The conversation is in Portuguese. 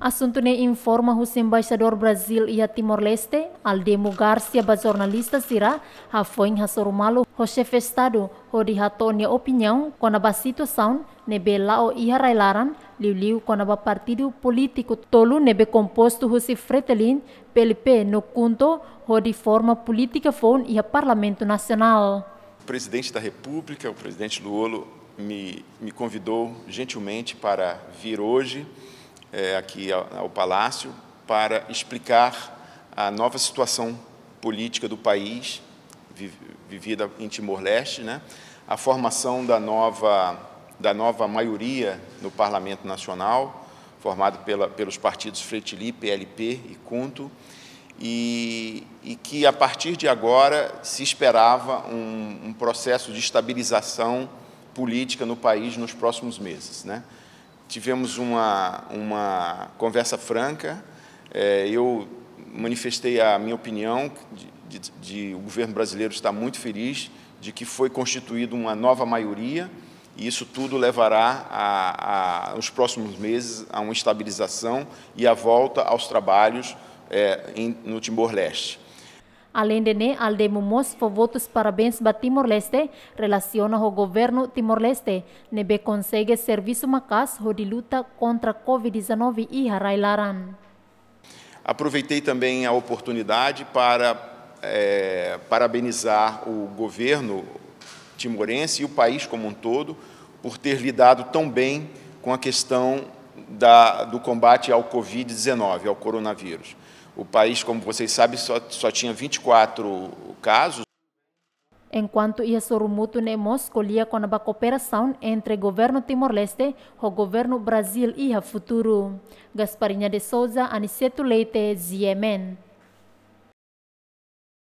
Assunto ne informa o embaixador Brasil e a Timor-Leste, Aldemo Garcia, ba jornalista sira, ha foi ha sorumalo o chefe Estado, o de ne opinião, quando a situação, ne bela o iha railaran, liu-liu quando a partido político tolo nebe composto o se fretelin, PLP no cunto, o forma política fon o Parlamento Nacional. O presidente da República, o presidente Luolo, me, me convidou gentilmente para vir hoje é, aqui ao, Palácio para explicar a nova situação política do país, vivida em Timor-Leste, né? a formação da nova, da nova maioria no Parlamento Nacional, formado pela, pelos partidos Fretili, PLP e Cunto, e, e, que, a partir de agora, se esperava um, um processo de estabilização política no país nos próximos meses. Né? tivemos uma, uma conversa franca. É, eu manifestei a minha opinião de, de, de o governo brasileiro está muito feliz de que foi constituída uma nova maioria e isso tudo levará, a, a, nos próximos meses, a uma estabilização e a volta aos trabalhos é, em, no Timor-Leste. Além de ne, aldemumos foi votos parabéns ba Timor-Leste, relaciona o governo Timor-Leste, nebe consegue serviço macas ho de luta contra Covid-19 e Harailaran. Aproveitei também a oportunidade para é, parabenizar o governo timorense e o país como um todo por ter lidado tão bem com a questão da, do combate ao Covid-19, ao coronavírus. O país, como vocês sabem, só, só tinha 24 casos. Enquanto isso, Rumutune escolhia com a cooperação entre o governo Timor-Leste, o governo Brasil e o futuro. Gasparinha de Souza, Aniceto Leite, Ziemen.